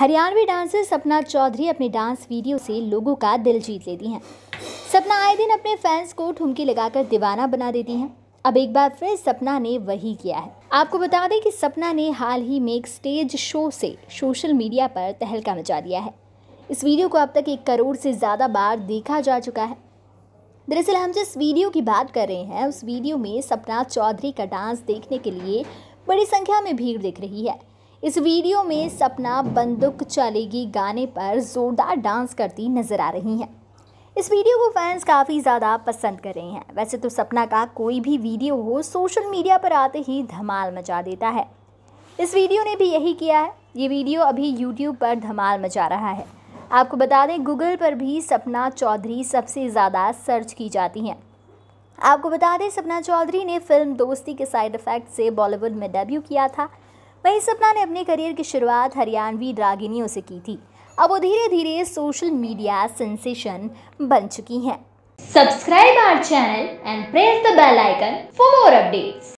Haryanvi dancer सपना चौधरी अपने dance video से लोगों का दिल जीत लेती हैं सपना आए दिन अपने फैंस को ठुमकी लगाकर दीवाना बना देती हैं अब एक बार फिर सपना ने वही किया है आपको बता दें कि सपना ने हाल ही में एक स्टेज शो से सोशल मीडिया पर तहलका मचा दिया है इस वीडियो को अब तक एक करोड़ से ज़्यादा बार देखा जा चुका है दरअसल हम जिस वीडियो की बात कर रहे हैं उस वीडियो में सपना चौधरी का डांस देखने के लिए बड़ी संख्या में भीड़ दिख रही है इस वीडियो में सपना बंदूक चलेगी गाने पर ज़ोरदार डांस करती नज़र आ रही हैं इस वीडियो को फैंस काफ़ी ज़्यादा पसंद कर रहे हैं वैसे तो सपना का कोई भी वीडियो हो सोशल मीडिया पर आते ही धमाल मचा देता है इस वीडियो ने भी यही किया है ये वीडियो अभी यूट्यूब पर धमाल मचा रहा है आपको बता दें गूगल पर भी सपना चौधरी सबसे ज़्यादा सर्च की जाती हैं आपको बता दें सपना चौधरी ने फिल्म दोस्ती के साइड इफ़ेक्ट से बॉलीवुड में डेब्यू किया था वहीं सपना ने अपने करियर की शुरुआत हरियाणवी रागिनियों से की थी अब वो धीरे धीरे सोशल मीडिया सेंसेशन बन चुकी हैं subscribe our channel and press the bell icon for more updates